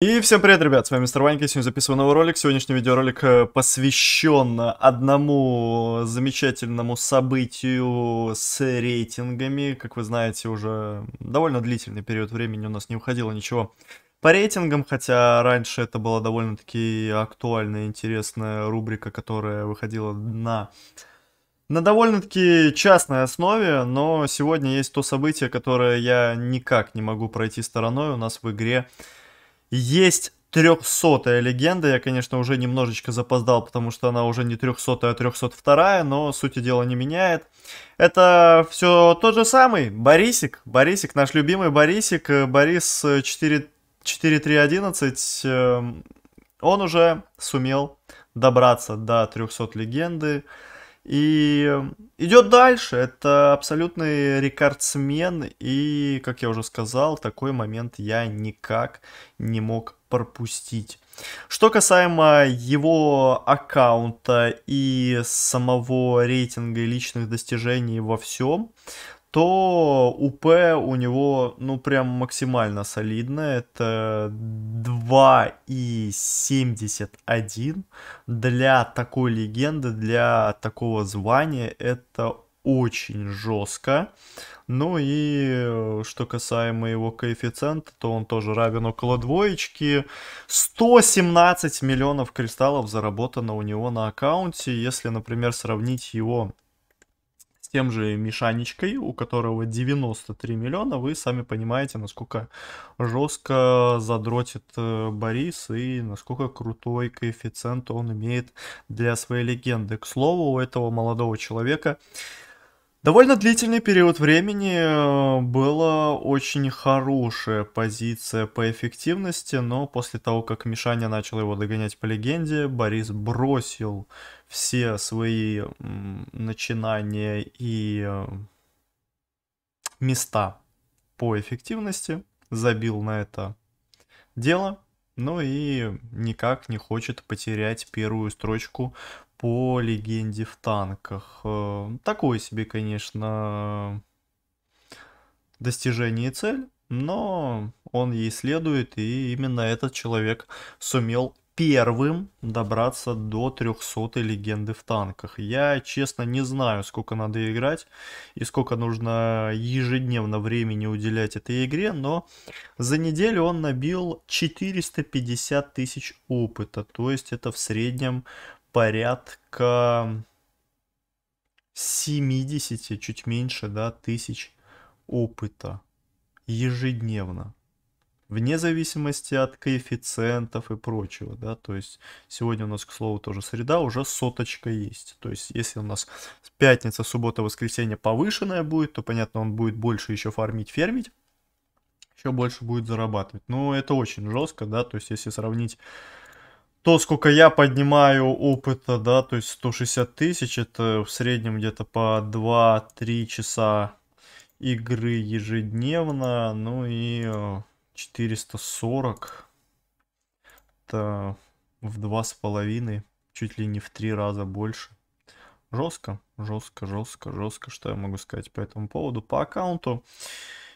И всем привет, ребят, с вами Мистер Ванька, сегодня записываю новый ролик. Сегодняшний видеоролик э, посвящен одному замечательному событию с рейтингами. Как вы знаете, уже довольно длительный период времени у нас не уходило ничего по рейтингам, хотя раньше это была довольно-таки актуальная, интересная рубрика, которая выходила на на довольно-таки частной основе, но сегодня есть то событие, которое я никак не могу пройти стороной. У нас в игре есть трехсотая легенда, я, конечно, уже немножечко запоздал, потому что она уже не трехсотая, а трехсот вторая, но сути дела не меняет. Это все тот же самый Борисик, Борисик, наш любимый Борисик, э, Борис 4, э, 4311, эм, он уже сумел добраться до 300 легенды, и идет дальше. Это абсолютный рекордсмен. И, как я уже сказал, такой момент я никак не мог пропустить. Что касаемо его аккаунта и самого рейтинга и личных достижений во всем, то УП у него, ну, прям максимально солидное Это 2,71 для такой легенды, для такого звания. Это очень жестко. Ну и э, что касаемо его коэффициента, то он тоже равен около двоечки. 117 миллионов кристаллов заработано у него на аккаунте. Если, например, сравнить его с тем же Мишанечкой, у которого 93 миллиона, вы сами понимаете, насколько жестко задротит э, Борис и насколько крутой коэффициент он имеет для своей легенды. К слову, у этого молодого человека Довольно длительный период времени э, была очень хорошая позиция по эффективности, но после того, как Мишаня начал его догонять по легенде, Борис бросил все свои начинания и э, места по эффективности, забил на это дело, ну и никак не хочет потерять первую строчку по легенде в танках. Э, такое себе, конечно, достижение и цель, но он ей следует, и именно этот человек сумел первым добраться до 300 легенды в танках. Я, честно, не знаю, сколько надо играть и сколько нужно ежедневно времени уделять этой игре, но за неделю он набил 450 тысяч опыта, то есть это в среднем порядка 70, чуть меньше, да, тысяч опыта ежедневно. Вне зависимости от коэффициентов и прочего, да, то есть сегодня у нас, к слову, тоже среда, уже соточка есть. То есть если у нас пятница, суббота, воскресенье повышенная будет, то, понятно, он будет больше еще фармить, фермить, еще больше будет зарабатывать. Но это очень жестко, да, то есть если сравнить то, сколько я поднимаю опыта, да, то есть 160 тысяч, это в среднем где-то по 2-3 часа игры ежедневно, ну и 440, э, это в два с половиной, чуть ли не в три раза больше. Жестко, жестко, жестко, жестко, что я могу сказать по этому поводу. По аккаунту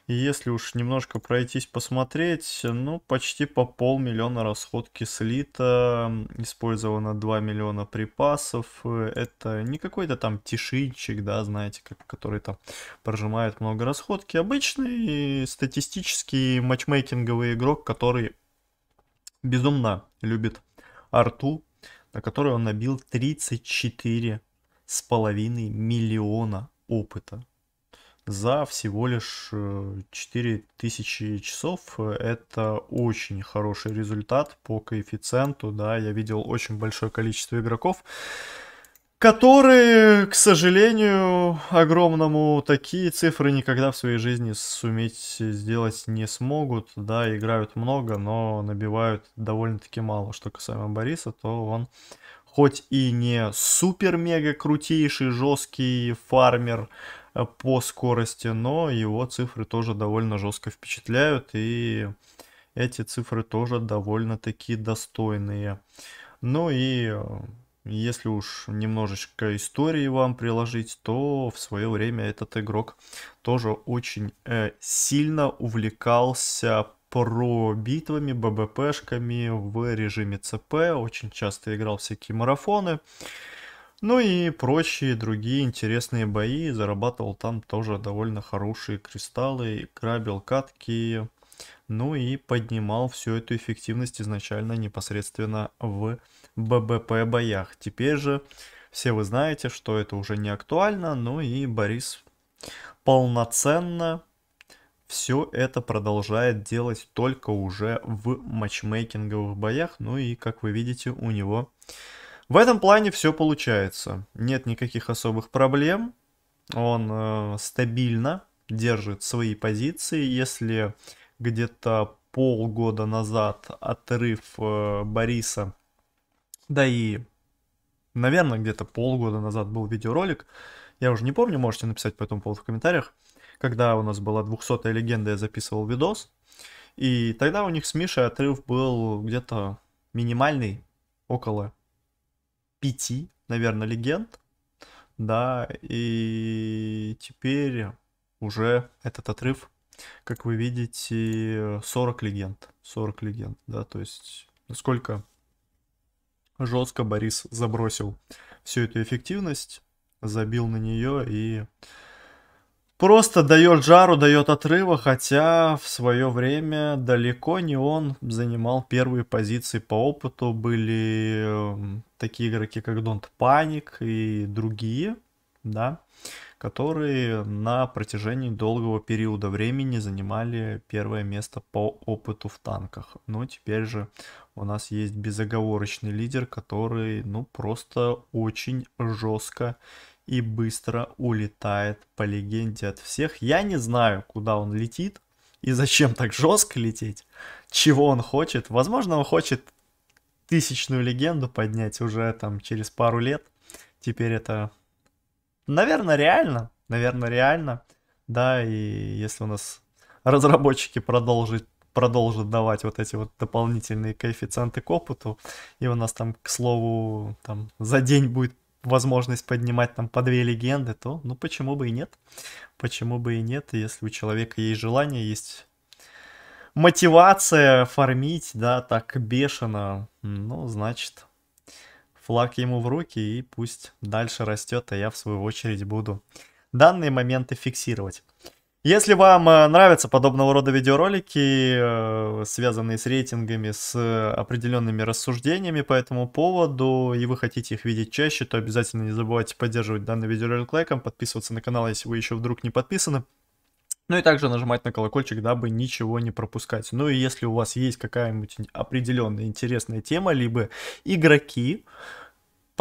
и если уж немножко пройтись посмотреть, ну, почти по полмиллиона расходки слита, использовано 2 миллиона припасов. Это не какой-то там тишинчик, да, знаете, как, который там прожимает много расходки. Обычный статистический матчмейкинговый игрок, который безумно любит арту, на которой он набил 34 с половиной миллиона опыта за всего лишь 4000 э, часов. Это очень хороший результат по коэффициенту, да, я видел очень большое количество игроков, которые, к сожалению, огромному такие цифры никогда в своей жизни суметь сделать не смогут, да, играют много, но набивают довольно-таки мало. Что касаемо Бориса, то он хоть и не супер-мега крутейший жесткий фармер, по скорости, но его цифры тоже довольно жестко впечатляют, и эти цифры тоже довольно-таки достойные. Ну и э, если уж немножечко истории вам приложить, то в свое время этот игрок тоже очень э, сильно увлекался про битвами, ББПшками в режиме ЦП, очень часто играл всякие марафоны. Ну и прочие другие интересные бои. Зарабатывал там тоже довольно хорошие кристаллы, грабил катки, ну и поднимал всю эту эффективность изначально непосредственно в ББП боях. Теперь же все вы знаете, что это уже не актуально, ну и Борис полноценно все это продолжает делать только уже в матчмейкинговых боях. Ну и как вы видите, у него в этом плане все получается. Нет никаких особых проблем. Он э, стабильно держит свои позиции. Если где-то полгода назад отрыв э, Бориса, да и, наверное, где-то полгода назад был видеоролик, я уже не помню, можете написать по этому поводу в комментариях, когда у нас была 200-я легенда, я записывал видос, и тогда у них с Мишей отрыв был где-то минимальный, около пяти, наверное, легенд. Да, и теперь уже этот отрыв, как вы видите, 40 легенд. 40 легенд, да, то есть насколько жестко Борис забросил всю эту эффективность, забил на нее и просто дает жару, дает отрыва, хотя в свое время далеко не он занимал первые позиции по опыту. Были эм, такие игроки, как Донт Паник и другие, да, которые на протяжении долгого периода времени занимали первое место по опыту в танках. Но теперь же у нас есть безоговорочный лидер, который, ну, просто очень жестко и быстро улетает по легенде от всех. Я не знаю, куда он летит и зачем так жестко лететь, чего он хочет. Возможно, он хочет тысячную легенду поднять уже там через пару лет. Теперь это, наверное, реально, наверное, реально. Да, и если у нас разработчики продолжат продолжит давать вот эти вот дополнительные коэффициенты к опыту, и у нас там, к слову, там за день будет возможность поднимать там по две легенды, то ну почему бы и нет? Почему бы и нет, если у человека есть желание, есть мотивация фармить, да, так бешено, ну, значит, флаг ему в руки и пусть дальше растет, а я в свою очередь буду данные моменты фиксировать. Если вам э, нравятся подобного рода видеоролики, э, связанные с рейтингами, с определенными рассуждениями по этому поводу, и вы хотите их видеть чаще, то обязательно не забывайте поддерживать данный видеоролик лайком, подписываться на канал, если вы еще вдруг не подписаны. Ну и также нажимать на колокольчик, дабы ничего не пропускать. Ну и если у вас есть какая-нибудь определенная интересная тема, либо игроки,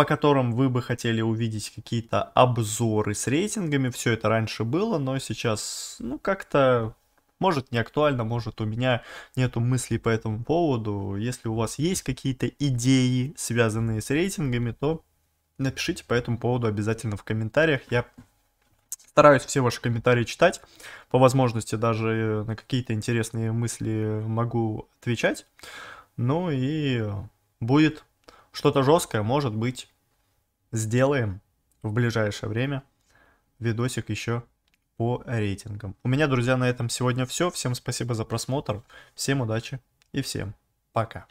по которым вы бы хотели увидеть какие-то обзоры с рейтингами. Все это раньше было, но сейчас, ну, как-то может, не актуально, может, у меня нету мыслей по этому поводу. Если у вас есть какие-то идеи, связанные с рейтингами, то напишите по этому поводу обязательно в комментариях. Я стараюсь все ваши комментарии читать. По возможности даже на какие-то интересные мысли могу отвечать. Ну и будет что-то жесткое, может быть, сделаем в ближайшее время видосик еще по рейтингам. У меня, друзья, на этом сегодня все. Всем спасибо за просмотр, всем удачи и всем пока.